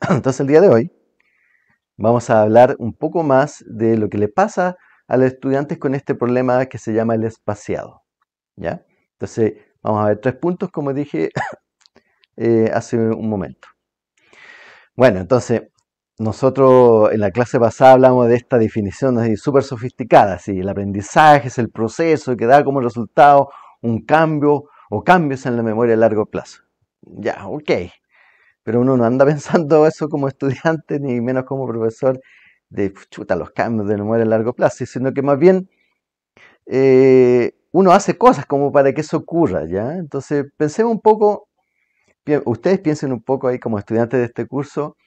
Entonces el día de hoy vamos a hablar un poco más de lo que le pasa a los estudiantes con este problema que se llama el espaciado. ¿ya? Entonces vamos a ver tres puntos como dije eh, hace un momento. Bueno, entonces nosotros en la clase pasada hablamos de esta definición súper sofisticada, sí. el aprendizaje es el proceso que da como resultado un cambio o cambios en la memoria a largo plazo. Ya, ok pero uno no anda pensando eso como estudiante, ni menos como profesor, de chuta, los cambios de memoria a largo plazo, sino que más bien eh, uno hace cosas como para que eso ocurra, ¿ya? Entonces, pensemos un poco, ustedes piensen un poco ahí como estudiantes de este curso,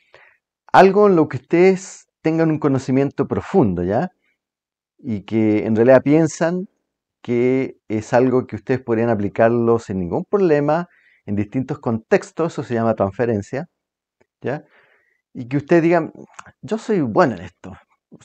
algo en lo que ustedes tengan un conocimiento profundo, ¿ya? Y que en realidad piensan que es algo que ustedes podrían aplicarlo sin ningún problema, en distintos contextos, eso se llama transferencia, ¿ya? Y que ustedes digan, yo soy bueno en esto,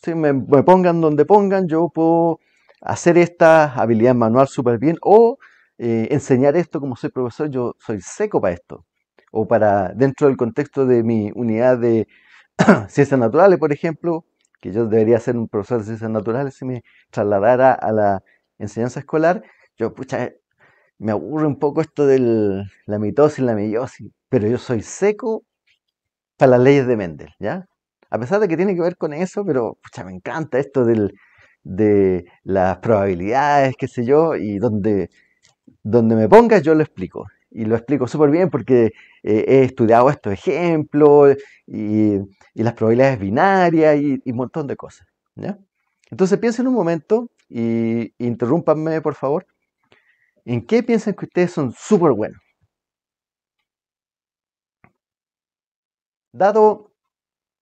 si me, pongan donde pongan, yo puedo hacer esta habilidad manual súper bien o eh, enseñar esto como soy profesor, yo soy seco para esto. O para, dentro del contexto de mi unidad de ciencias naturales, por ejemplo, que yo debería ser un profesor de ciencias naturales si me trasladara a la enseñanza escolar, yo, pucha, me aburre un poco esto de la mitosis, la meiosis, pero yo soy seco para las leyes de Mendel, ¿ya? A pesar de que tiene que ver con eso, pero pucha, me encanta esto de las probabilidades, qué sé yo, y donde, donde me pongas yo lo explico. Y lo explico súper bien porque eh, he estudiado estos ejemplos y, las probabilidades binarias y, un montón de cosas. ¿ya? Entonces piensen un momento y interrúmpanme, por favor ¿En qué piensan que ustedes son súper buenos? Dado,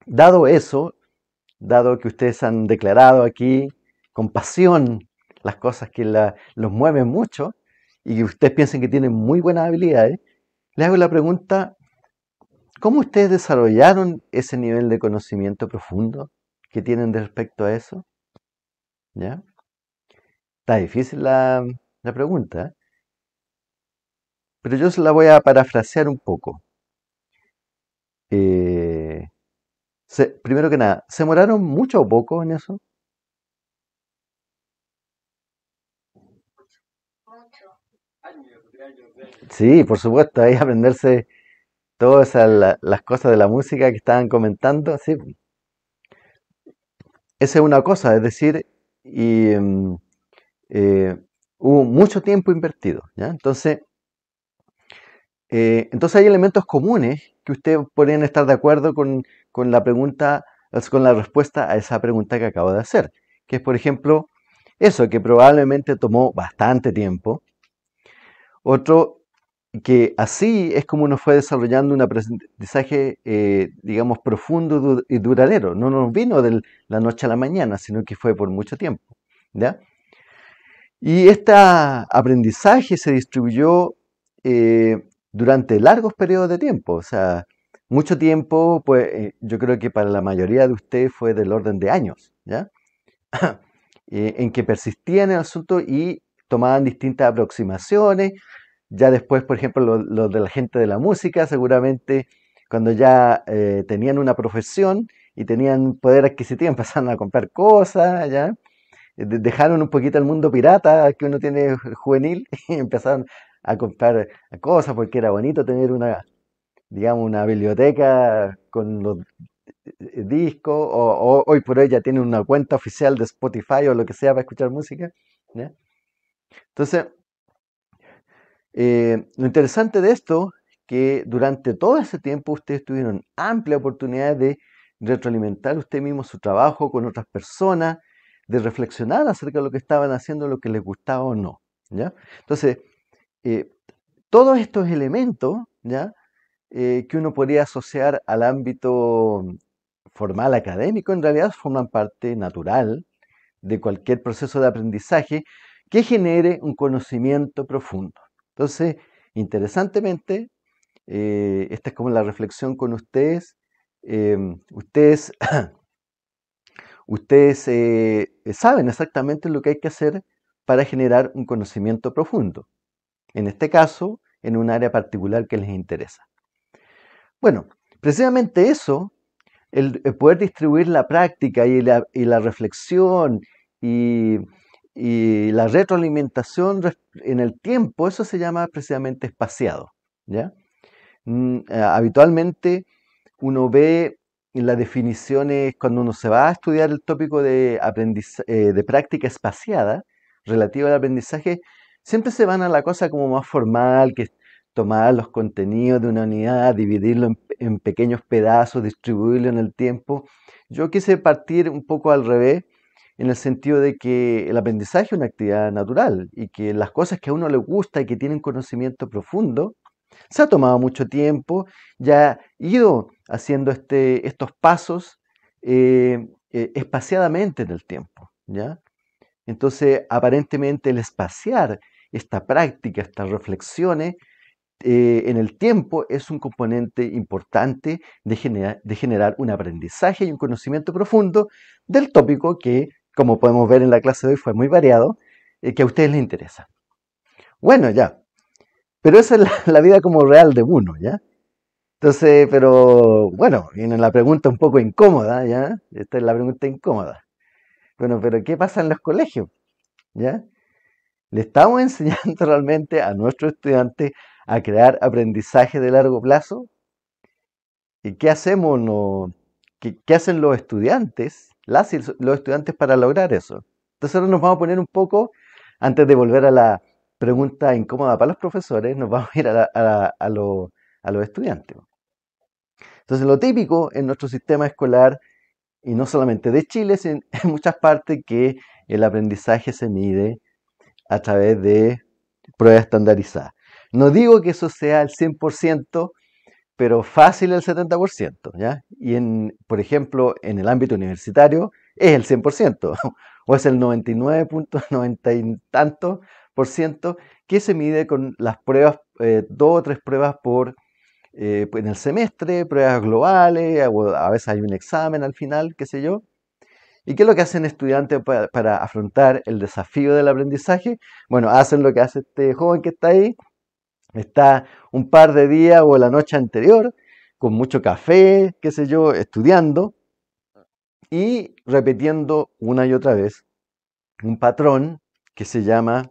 dado eso, dado que ustedes han declarado aquí con pasión las cosas que los mueven mucho y que ustedes piensan que tienen muy buenas habilidades, les hago la pregunta, ¿cómo ustedes desarrollaron ese nivel de conocimiento profundo que tienen respecto a eso? ¿Ya? Está difícil la, la pregunta, pero yo se la voy a parafrasear un poco. Eh, primero que nada, ¿se moraron mucho o poco en eso? Sí, por supuesto, ahí aprenderse todas las cosas de la música que estaban comentando, sí. Esa es una cosa, es decir, y mm, eh, hubo mucho tiempo invertido. ¿ya? Entonces, eh, entonces hay elementos comunes que ustedes podrían estar de acuerdo con, la pregunta, con la respuesta a esa pregunta que acabo de hacer, que es, por ejemplo, eso, que probablemente tomó bastante tiempo. Otro, que así es como uno fue desarrollando un aprendizaje, eh, digamos, profundo y duradero. No nos vino de la noche a la mañana, sino que fue por mucho tiempo. ¿ya? Y este aprendizaje se distribuyó eh, durante largos periodos de tiempo, o sea, mucho tiempo, pues eh, yo creo que para la mayoría de ustedes fue del orden de años, ¿ya? Eh, en que persistían en el asunto y tomaban distintas aproximaciones. Ya después, por ejemplo, los lo de la gente de la música, seguramente cuando ya tenían una profesión y tenían poder adquisitivo, empezaron a comprar cosas, ¿ya? Eh, dejaron un poquito el mundo pirata que uno tiene juvenil y empezaron a comprar eh, cosas porque era bonito tener una, digamos, una biblioteca con los eh, discos o, hoy por hoy ya tienen una cuenta oficial de Spotify o lo que sea para escuchar música. Entonces, lo interesante de esto que durante todo ese tiempo ustedes tuvieron amplia oportunidad de retroalimentar usted mismo su trabajo con otras personas, de reflexionar acerca de lo que estaban haciendo, lo que les gustaba o no. ¿ya? Entonces, eh, todos estos elementos ¿ya? Eh, que uno podría asociar al ámbito formal académico, en realidad forman parte natural de cualquier proceso de aprendizaje que genere un conocimiento profundo. Entonces, interesantemente, eh, esta es como la reflexión con ustedes. Em, ustedes ustedes eh, saben exactamente lo que hay que hacer para generar un conocimiento profundo. En este caso, en un área particular que les interesa. Bueno, precisamente eso, el, poder distribuir la práctica y la, reflexión y, la retroalimentación en el tiempo, eso se llama precisamente espaciado. ¿ya? Mm, eh, habitualmente uno ve las la definición cuando uno se va a estudiar el tópico de, eh, de práctica espaciada relativa al aprendizaje, siempre se van a la cosa como más formal, que es tomar los contenidos de una unidad, dividirlo en, pequeños pedazos, distribuirlo en el tiempo. Yo quise partir un poco al revés, en el sentido de que el aprendizaje es una actividad natural y que las cosas que a uno le gusta y que tienen conocimiento profundo, se ha tomado mucho tiempo, ya ha ido haciendo este, estos pasos eh, eh, espaciadamente en el tiempo. ¿ya? Entonces, aparentemente el espaciar esta práctica, estas reflexiones eh, en el tiempo es un componente importante de, generar un aprendizaje y un conocimiento profundo del tópico que, como podemos ver en la clase de hoy, fue muy variado, que a ustedes les interesa. Bueno, ya. Pero esa es la vida como real de uno, ¿ya? Entonces, pero bueno, viene la pregunta un poco incómoda, ¿ya? Esta es la pregunta incómoda. Bueno, pero ¿qué pasa en los colegios? ¿Ya? Le estamos enseñando realmente a nuestros estudiantes a crear aprendizaje de largo plazo. ¿Y qué hacemos? ¿Qué, hacen los estudiantes, las los estudiantes para lograr eso? Entonces ahora nos vamos a poner un poco, antes de volver a la pregunta incómoda para los profesores, nos vamos a ir a, a, a los estudiantes. Entonces, lo típico en nuestro sistema escolar, y no solamente de Chile, sino en muchas partes que el aprendizaje se mide a través de pruebas estandarizadas. No digo que eso sea el 100%, pero fácil el 70%, ¿ya? Y en, por ejemplo, en el ámbito universitario es el 100%, o es el 99.90 y tanto por ciento, que se mide con las pruebas, eh, dos o tres pruebas por eh, pues, en el semestre, pruebas globales, a veces hay un examen al final, qué sé yo. ¿Y qué es lo que hacen estudiantes para, afrontar el desafío del aprendizaje? Bueno, hacen lo que hace este joven que está ahí, está un par de días o la noche anterior, con mucho café, qué sé yo, estudiando y repitiendo una y otra vez un patrón que se llama,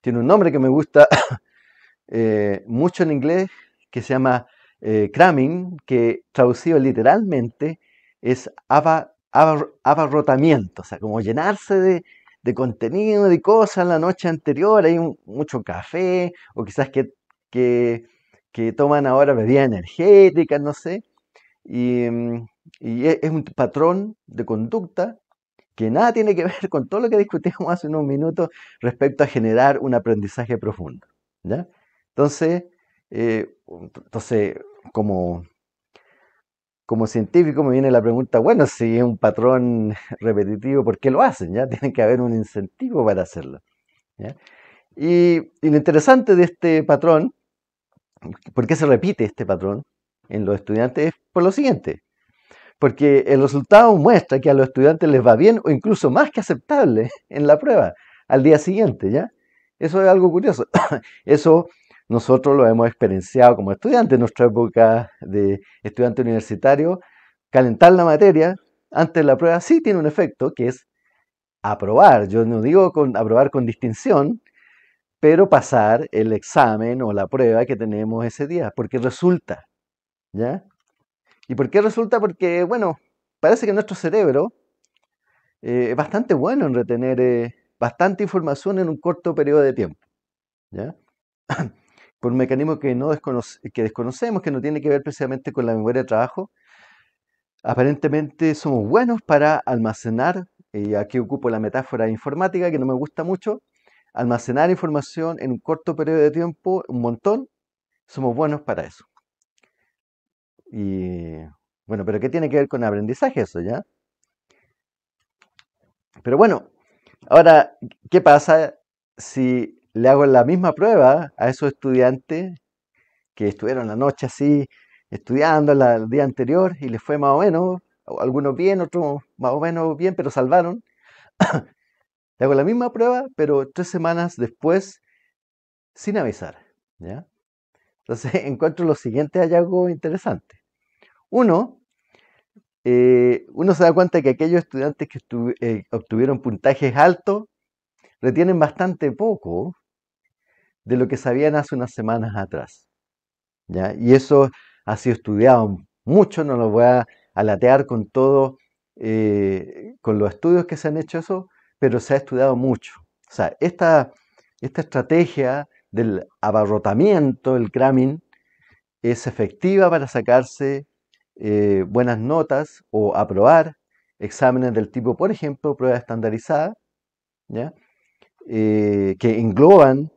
tiene un nombre que me gusta eh, mucho en inglés, que se llama eh, cramming, que traducido literalmente es abarrotamiento, o sea, como llenarse de, contenido, de cosas la noche anterior, hay mucho café, o quizás que, toman ahora bebidas energéticas, no sé, y, mm, e, es un patrón de conducta que nada tiene que ver con todo lo que discutimos hace unos minutos respecto a generar un aprendizaje profundo. Entonces, entonces, eh, como, como científico me viene la pregunta, bueno, si es un patrón repetitivo, ¿por qué lo hacen? Ya tiene que haber un incentivo para hacerlo. Y, y lo interesante de este patrón, ¿por qué se repite este patrón en los estudiantes? Es por lo siguiente porque el resultado muestra que a los estudiantes les va bien o incluso más que aceptable en la prueba al día siguiente, ¿ya? Eso es algo curioso. Eso nosotros lo hemos experienciado como estudiantes en nuestra época de estudiante universitario. Calentar la materia antes de la prueba sí tiene un efecto, que es aprobar. Yo no digo aprobar con distinción, pero pasar el examen o la prueba que tenemos ese día, porque resulta. ¿Ya? ¿Y por qué resulta? Porque, bueno, parece que nuestro cerebro eh, es bastante bueno en retener eh, bastante información en un corto periodo de tiempo. ¿ya? por un mecanismo que, no desconocemos, que no tiene que ver precisamente con la memoria de trabajo, aparentemente somos buenos para almacenar, eh, y aquí ocupo la metáfora informática que no me gusta mucho, almacenar información en un corto periodo de tiempo, un montón, somos buenos para eso. Y bueno, pero ¿qué tiene que ver con aprendizaje eso ya? Pero bueno, ahora, ¿qué pasa si le hago la misma prueba a esos estudiantes que estuvieron la noche así estudiando el día anterior y les fue más o menos, algunos bien, otros más o menos bien, pero salvaron. le hago la misma prueba, pero tres semanas después, sin avisar. ¿ya? Entonces encuentro los siguientes hallazgo interesante. Uno, eh, uno se da cuenta que aquellos estudiantes que eh, obtuvieron puntajes altos retienen bastante poco de lo que sabían hace unas semanas atrás. Y eso ha sido estudiado mucho, no lo voy a alatear con todo, eh, con los estudios que se han hecho eso, pero se ha estudiado mucho. O sea, esta, esta estrategia del abarrotamiento, el cramming, es efectiva para sacarse eh, buenas notas o aprobar exámenes del tipo, por ejemplo, prueba estandarizada, eh, que engloban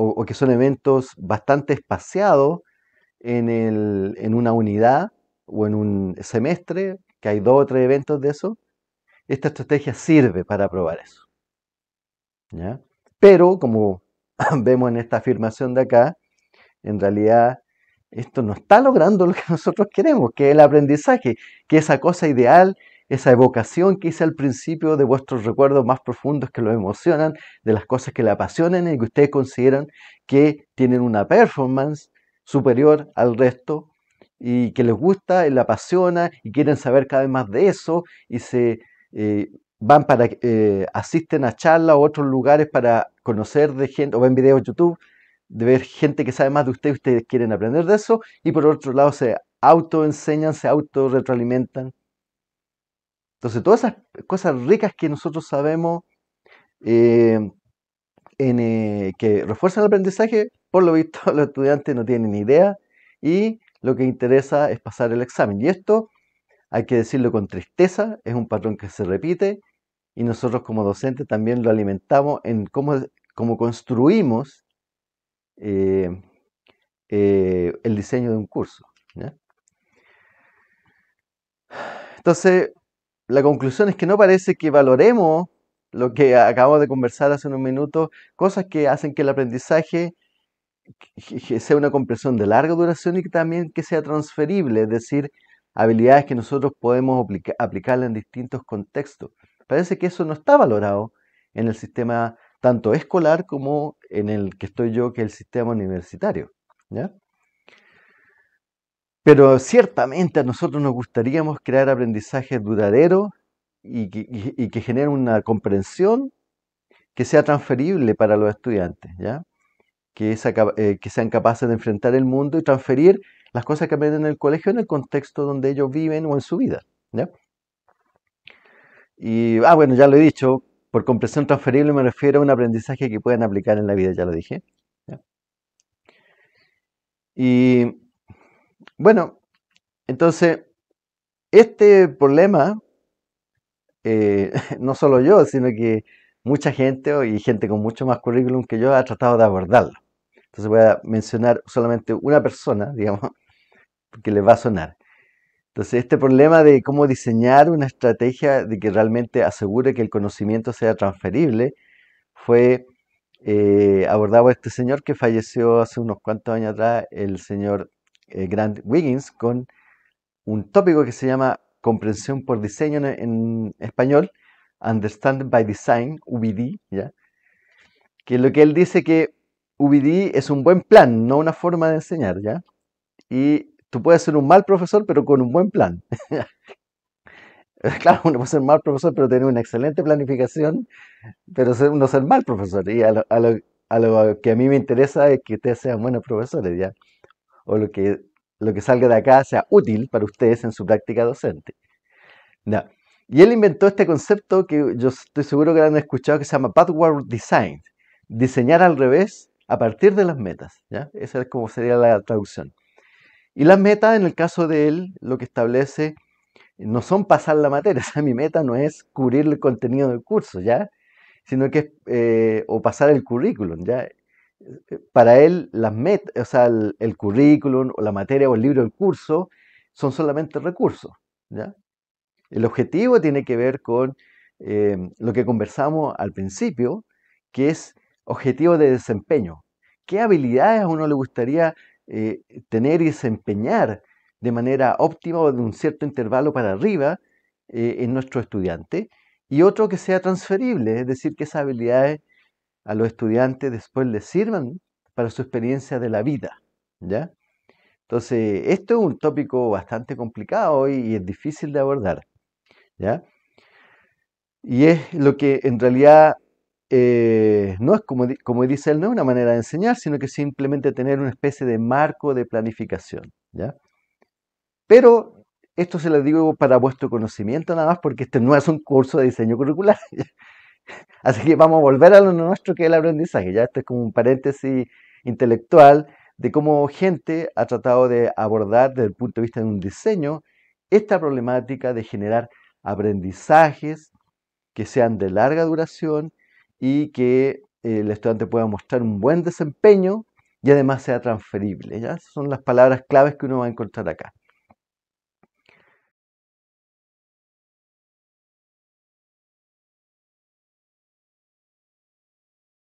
o, que son eventos bastante espaciados en, el, en una unidad o en un semestre, que hay dos o tres eventos de eso, esta estrategia sirve para probar eso. Pero, como vemos en esta afirmación de acá, en realidad esto no está logrando lo que nosotros queremos, que es el aprendizaje, que esa cosa ideal esa evocación que hice al principio de vuestros recuerdos más profundos que los emocionan, de las cosas que le apasionan y que ustedes consideran que tienen una performance superior al resto y que les gusta y apasiona y quieren saber cada vez más de eso y se eh, van para eh, asisten a charlas o otros lugares para conocer de gente o ven videos de YouTube de ver gente que sabe más de ustedes ustedes quieren aprender de eso y por otro lado se autoenseñan, se auto retroalimentan entonces, todas esas cosas ricas que nosotros sabemos eh, eh, que refuerzan el aprendizaje, por lo visto los estudiantes no tienen ni idea y lo que interesa es pasar el examen. Y esto, hay que decirlo con tristeza, es un patrón que se repite y nosotros como docentes también lo alimentamos en cómo, construimos eh, el diseño de un curso. Entonces, la conclusión es que no parece que valoremos lo que acabamos de conversar hace unos minutos, cosas que hacen que el aprendizaje sea una comprensión de larga duración y que también que sea transferible, es decir, habilidades que nosotros podemos aplicar en distintos contextos. Parece que eso no está valorado en el sistema tanto escolar como en el que estoy yo, que es el sistema universitario. ¿ya? Pero ciertamente a nosotros nos gustaríamos crear aprendizaje duradero y que, genere generen una comprensión que sea transferible para los estudiantes, ¿ya? Eh, que, sean capaces de enfrentar el mundo y transferir las cosas que aprenden en el colegio en el contexto donde ellos viven o en su vida. Y, ah, bueno, ya lo he dicho, por comprensión transferible me refiero a un aprendizaje que puedan aplicar en la vida, ya lo dije. Y bueno, entonces, este problema, eh, no solo yo, sino que mucha gente y gente con mucho más currículum que yo ha tratado de abordarlo. Entonces voy a mencionar solamente una persona, digamos, que le va a sonar. Entonces, este problema de cómo diseñar una estrategia de que realmente asegure que el conocimiento sea transferible fue eh, abordado por este señor que falleció hace unos cuantos años atrás, el señor eh, Grant Wiggins con un tópico que se llama Comprensión por Diseño en, español, Understand by Design, UBD, ¿ya? que lo que él dice que UBD es un buen plan, no una forma de enseñar, ¿ya? Y tú puedes ser un mal profesor, pero con un buen plan. claro, uno puede ser mal profesor, pero tener una excelente planificación, pero ser, no ser mal profesor. Y a lo, a lo, que a mí me interesa es que ustedes sean buenos profesores, ¿ya? o lo que, lo que salga de acá sea útil para ustedes en su práctica docente. Y él inventó este concepto que yo estoy seguro que lo han escuchado que se llama Backward Design, diseñar al revés a partir de las metas. ¿ya? Esa es como sería la traducción. Y las metas, en el caso de él, lo que establece no son pasar la materia. O mi meta no es cubrir el contenido del curso, ¿ya? Sino que es, eh, o pasar el currículum, ¿ya? para él las metas, o sea, el, currículum o la materia o el libro del curso son solamente recursos. El objetivo tiene que ver con eh, lo que conversamos al principio, que es objetivo de desempeño. ¿Qué habilidades a uno le gustaría eh, tener y desempeñar de manera óptima o de un cierto intervalo para arriba eh, en nuestro estudiante? Y otro que sea transferible, es decir, que esas habilidades a los estudiantes después les sirvan para su experiencia de la vida, ¿ya? Entonces, esto es un tópico bastante complicado y, es difícil de abordar, ¿ya? Y es lo que en realidad eh, no es, como, como dice él, no es una manera de enseñar, sino que simplemente tener una especie de marco de planificación, ¿ya? Pero esto se lo digo para vuestro conocimiento nada más, porque este no es un curso de diseño curricular. Así que vamos a volver a lo nuestro que es el aprendizaje. Ya esto es como un paréntesis intelectual de cómo gente ha tratado de abordar desde el punto de vista de un diseño esta problemática de generar aprendizajes que sean de larga duración y que eh, el estudiante pueda mostrar un buen desempeño y además sea transferible. ¿ya? son las palabras claves que uno va a encontrar acá.